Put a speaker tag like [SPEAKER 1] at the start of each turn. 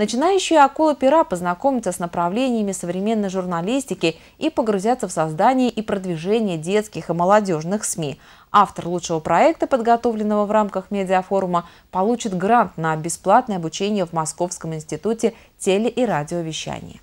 [SPEAKER 1] Начинающие акулы пера познакомятся с направлениями современной журналистики и погрузятся в создание и продвижение детских и молодежных СМИ. Автор лучшего проекта, подготовленного в рамках медиафорума, получит грант на бесплатное обучение в Московском институте теле- и радиовещания.